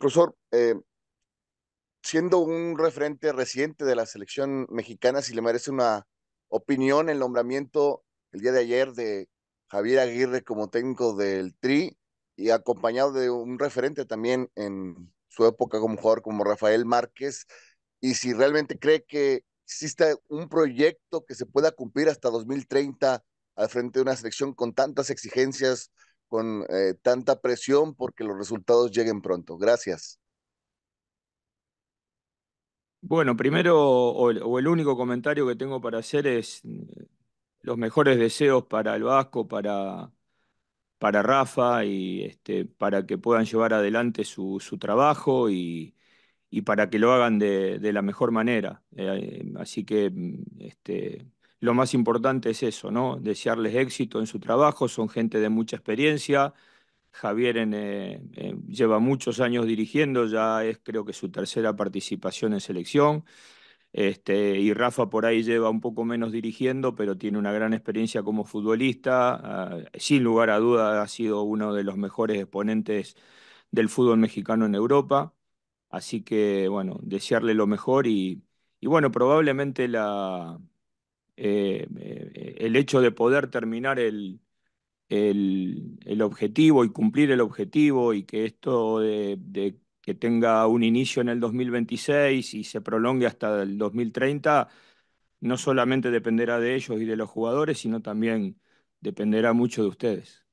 Profesor, eh, siendo un referente reciente de la selección mexicana, si le merece una opinión el nombramiento el día de ayer de Javier Aguirre como técnico del TRI y acompañado de un referente también en su época como jugador como Rafael Márquez, y si realmente cree que existe un proyecto que se pueda cumplir hasta 2030 al frente de una selección con tantas exigencias con eh, tanta presión porque los resultados lleguen pronto. Gracias. Bueno, primero, o el, único comentario que tengo para hacer es mm, los mejores deseos para el Vasco, para, para Rafa y este, para que puedan llevar adelante su, trabajo y, para que lo hagan de, la mejor manera. Eh, así que mm, este, lo más importante es eso, ¿no? Desearles éxito en su trabajo, son gente de mucha experiencia. Javier eh, eh, lleva muchos años dirigiendo, ya es creo que su tercera participación en selección. Este, y Rafa por ahí lleva un poco menos dirigiendo, pero tiene una gran experiencia como futbolista. Ah, sin lugar a duda ha sido uno de los mejores exponentes del fútbol mexicano en Europa. Así que, bueno, desearle lo mejor y bueno, probablemente la, eh, eh, el hecho de poder terminar el, el, objetivo y cumplir el objetivo y que esto de, de, que tenga un inicio en el 2026 y se prolongue hasta el 2030, no solamente dependerá de ellos y de los jugadores, sino también dependerá mucho de ustedes.